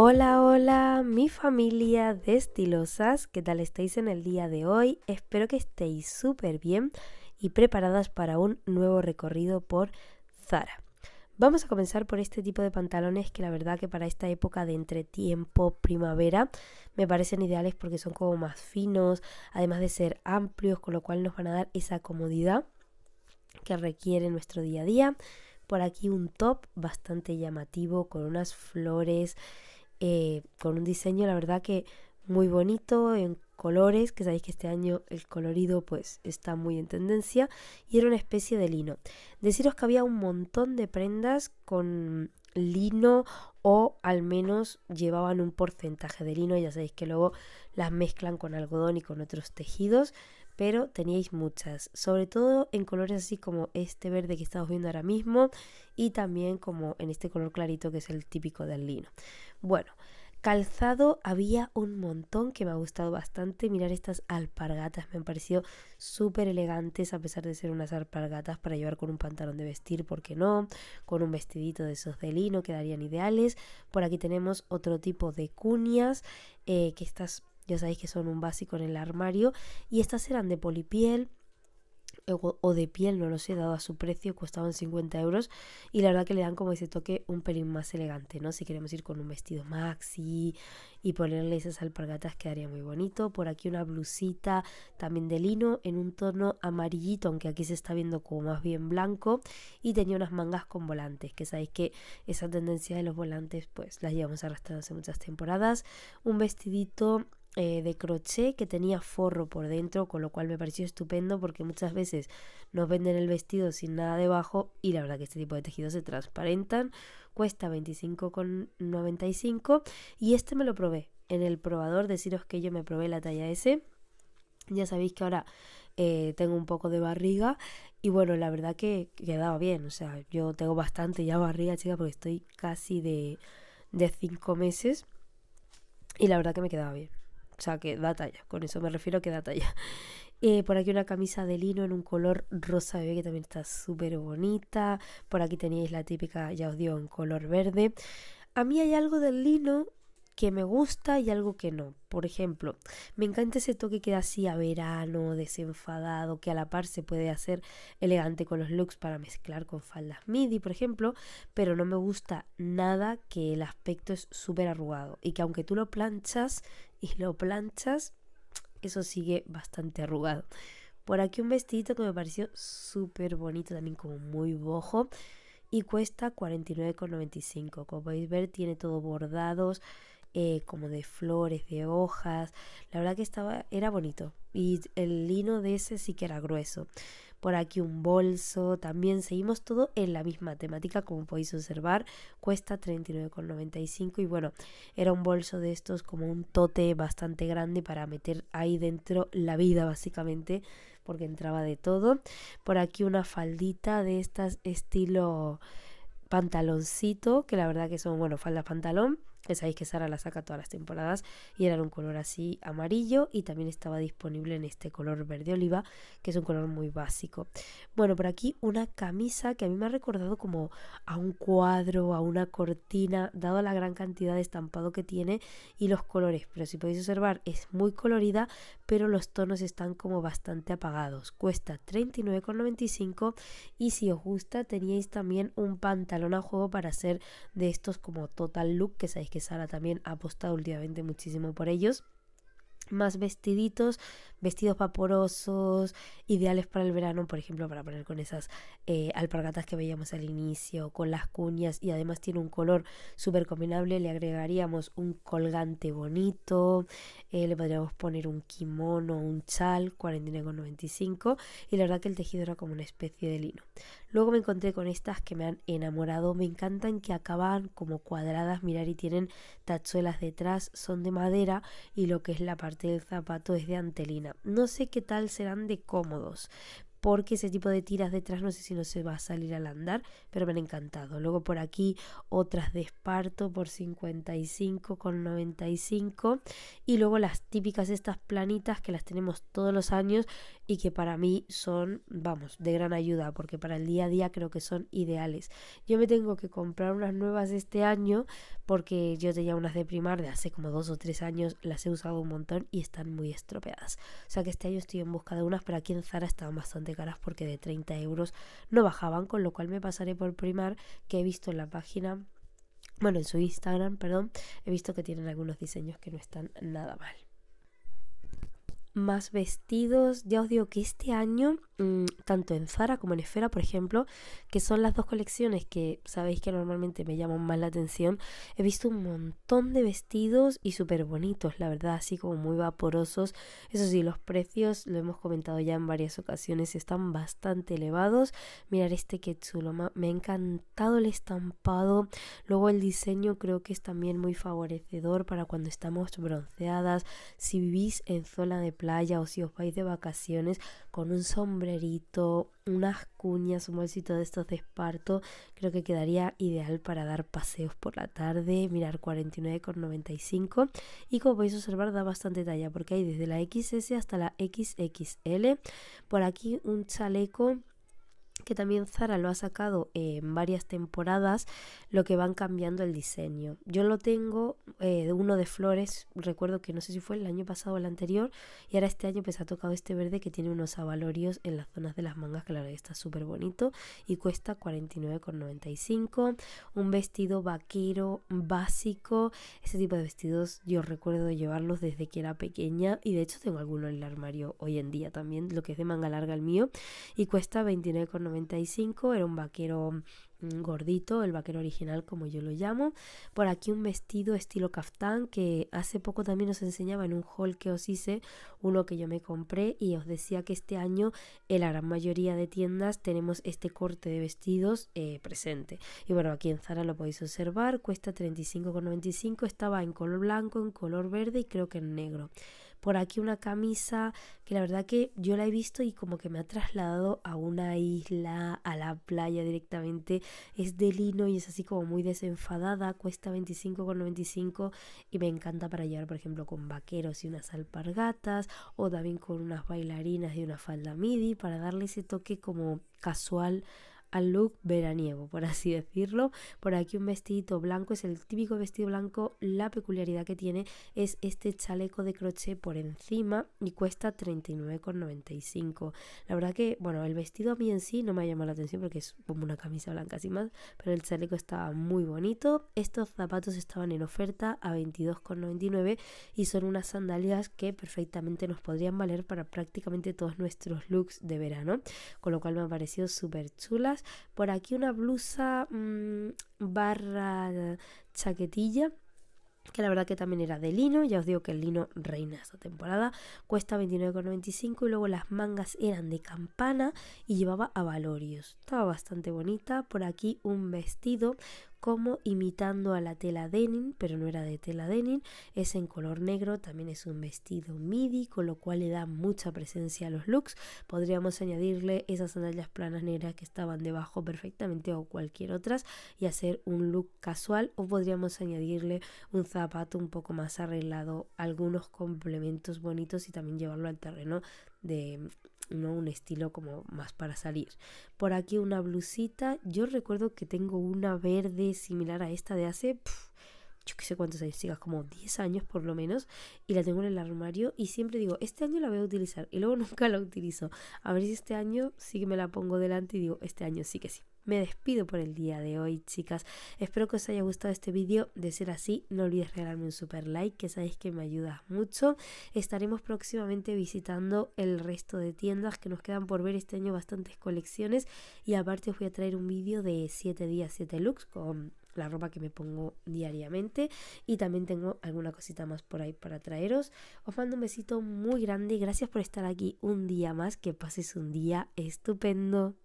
Hola, hola, mi familia de estilosas, ¿qué tal estáis en el día de hoy? Espero que estéis súper bien y preparadas para un nuevo recorrido por Zara. Vamos a comenzar por este tipo de pantalones que la verdad que para esta época de entretiempo, primavera, me parecen ideales porque son como más finos, además de ser amplios, con lo cual nos van a dar esa comodidad que requiere nuestro día a día. Por aquí un top bastante llamativo con unas flores eh, con un diseño la verdad que muy bonito, en colores, que sabéis que este año el colorido pues está muy en tendencia, y era una especie de lino. Deciros que había un montón de prendas con lino o al menos llevaban un porcentaje de lino, ya sabéis que luego las mezclan con algodón y con otros tejidos, pero teníais muchas, sobre todo en colores así como este verde que estamos viendo ahora mismo y también como en este color clarito que es el típico del lino. Bueno, Calzado había un montón que me ha gustado bastante. Mirar estas alpargatas, me han parecido súper elegantes a pesar de ser unas alpargatas para llevar con un pantalón de vestir, ¿por qué no? Con un vestidito de esos de lino quedarían ideales. Por aquí tenemos otro tipo de cuñas, eh, que estas ya sabéis que son un básico en el armario, y estas eran de polipiel o, de piel, no lo sé, dado a su precio, costaban 50 euros y la verdad que le dan como ese toque un pelín más elegante, ¿no? Si queremos ir con un vestido maxi y ponerle esas alpargatas quedaría muy bonito. Por aquí una blusita también de lino en un tono amarillito, aunque aquí se está viendo como más bien blanco y tenía unas mangas con volantes, que sabéis que esa tendencia de los volantes pues las llevamos arrastrando hace muchas temporadas. Un vestidito eh, de crochet que tenía forro por dentro, con lo cual me pareció estupendo porque muchas veces nos venden el vestido sin nada debajo y la verdad que este tipo de tejidos se transparentan. Cuesta 25,95 y este me lo probé en el probador. Deciros que yo me probé la talla S. Ya sabéis que ahora eh, tengo un poco de barriga y bueno, la verdad que quedaba bien. O sea, yo tengo bastante ya barriga, chica, porque estoy casi de 5 meses y la verdad que me quedaba bien. O sea, que da talla. Con eso me refiero a que da talla. Eh, por aquí una camisa de lino en un color rosa bebé que también está súper bonita. Por aquí tenéis la típica, ya os digo, en color verde. A mí hay algo del lino que me gusta y algo que no. Por ejemplo, me encanta ese toque que da así a verano, desenfadado, que a la par se puede hacer elegante con los looks para mezclar con faldas midi, por ejemplo, pero no me gusta nada que el aspecto es súper arrugado y que aunque tú lo planchas, y lo planchas, eso sigue bastante arrugado. Por aquí un vestidito que me pareció súper bonito, también como muy bojo. Y cuesta 49,95. Como podéis ver, tiene todo bordados, eh, como de flores, de hojas. La verdad que estaba, era bonito. Y el lino de ese sí que era grueso por aquí un bolso, también seguimos todo en la misma temática, como podéis observar, cuesta 39,95 y bueno, era un bolso de estos como un tote bastante grande para meter ahí dentro la vida básicamente, porque entraba de todo. Por aquí una faldita de estas estilo pantaloncito, que la verdad que son, bueno, faldas pantalón ya sabéis pues que Sara la saca todas las temporadas y era un color así amarillo y también estaba disponible en este color verde oliva, que es un color muy básico. Bueno, por aquí una camisa que a mí me ha recordado como a un cuadro, a una cortina, dado la gran cantidad de estampado que tiene y los colores. Pero si podéis observar, es muy colorida, pero los tonos están como bastante apagados. Cuesta 39,95 y si os gusta teníais también un pantalón a juego para hacer de estos como total look que sabéis que Sara también ha apostado últimamente muchísimo por ellos. Más vestiditos, vestidos vaporosos, ideales para el verano, por ejemplo, para poner con esas eh, alpargatas que veíamos al inicio, con las cuñas y además tiene un color súper combinable, le agregaríamos un colgante bonito, eh, le podríamos poner un kimono, un chal, 49,95 y la verdad que el tejido era como una especie de lino. Luego me encontré con estas que me han enamorado, me encantan que acaban como cuadradas, mirar y tienen tachuelas detrás, son de madera y lo que es la parte del zapato es de antelina no sé qué tal serán de cómodos, porque ese tipo de tiras detrás no sé si no se va a salir al andar, pero me han encantado. Luego por aquí otras de esparto por 55,95 y luego las típicas estas planitas que las tenemos todos los años y que para mí son, vamos, de gran ayuda porque para el día a día creo que son ideales. Yo me tengo que comprar unas nuevas este año porque yo tenía unas de primar de hace como dos o tres años, las he usado un montón y están muy estropeadas. O sea que este año estoy en busca de unas, pero aquí en Zara están bastante de caras porque de 30 euros no bajaban, con lo cual me pasaré por primar que he visto en la página, bueno, en su Instagram, perdón, he visto que tienen algunos diseños que no están nada mal más vestidos. Ya os digo que este año, mm, tanto en Zara como en Esfera, por ejemplo, que son las dos colecciones que sabéis que normalmente me llaman más la atención, he visto un montón de vestidos y súper bonitos, la verdad, así como muy vaporosos. Eso sí, los precios, lo hemos comentado ya en varias ocasiones, están bastante elevados. Mirar este que chulo, me ha encantado el estampado. Luego el diseño creo que es también muy favorecedor para cuando estamos bronceadas. Si vivís en zona de playa, o si os vais de vacaciones con un sombrerito, unas cuñas, un bolsito de estos de esparto, creo que quedaría ideal para dar paseos por la tarde, mirar 49,95 y como podéis observar da bastante talla porque hay desde la XS hasta la XXL, por aquí un chaleco que también Zara lo ha sacado en varias temporadas, lo que van cambiando el diseño. Yo lo tengo, eh, uno de flores, recuerdo que no sé si fue el año pasado o el anterior, y ahora este año pues ha tocado este verde que tiene unos abalorios en las zonas de las mangas, que está súper bonito, y cuesta 49,95. Un vestido vaquero básico, ese tipo de vestidos yo recuerdo llevarlos desde que era pequeña, y de hecho tengo alguno en el armario hoy en día también, lo que es de manga larga el mío, y cuesta 29,95 era un vaquero mm, gordito, el vaquero original como yo lo llamo. Por aquí un vestido estilo caftán que hace poco también os enseñaba en un haul que os hice, uno que yo me compré y os decía que este año en la gran mayoría de tiendas tenemos este corte de vestidos eh, presente. Y bueno, aquí en Zara lo podéis observar, cuesta 35,95, estaba en color blanco, en color verde y creo que en negro por aquí una camisa que la verdad que yo la he visto y como que me ha trasladado a una isla, a la playa directamente. Es de lino y es así como muy desenfadada, cuesta 25,95 y me encanta para llevar, por ejemplo, con vaqueros y unas alpargatas o también con unas bailarinas y una falda midi para darle ese toque como casual al look veraniego, por así decirlo. Por aquí un vestidito blanco, es el típico vestido blanco. La peculiaridad que tiene es este chaleco de crochet por encima y cuesta 39,95. La verdad que, bueno, el vestido a mí en sí no me ha llamado la atención porque es como una camisa blanca así más, pero el chaleco estaba muy bonito. Estos zapatos estaban en oferta a 22,99 y son unas sandalias que perfectamente nos podrían valer para prácticamente todos nuestros looks de verano, con lo cual me han parecido súper chulas por aquí una blusa mm, barra chaquetilla que la verdad que también era de lino, ya os digo que el lino reina esta temporada, cuesta 29,95 y luego las mangas eran de campana y llevaba a abalorios, estaba bastante bonita, por aquí un vestido como imitando a la tela denim, pero no era de tela denim, es en color negro, también es un vestido midi, con lo cual le da mucha presencia a los looks. Podríamos añadirle esas sandalias planas negras que estaban debajo perfectamente o cualquier otras y hacer un look casual o podríamos añadirle un zapato un poco más arreglado, algunos complementos bonitos y también llevarlo al terreno de ¿no? Un estilo como más para salir. Por aquí una blusita. Yo recuerdo que tengo una verde similar a esta de hace... yo que sé cuántos años, sigas como 10 años por lo menos, y la tengo en el armario y siempre digo, este año la voy a utilizar y luego nunca la utilizo. A ver si este año sí que me la pongo delante y digo, este año sí que sí me despido por el día de hoy, chicas. Espero que os haya gustado este vídeo. De ser así, no olvides regalarme un super like, que sabéis que me ayuda mucho. Estaremos próximamente visitando el resto de tiendas que nos quedan por ver este año bastantes colecciones. Y aparte os voy a traer un vídeo de 7 días, 7 looks con la ropa que me pongo diariamente y también tengo alguna cosita más por ahí para traeros. Os mando un besito muy grande y gracias por estar aquí un día más, que pases un día estupendo.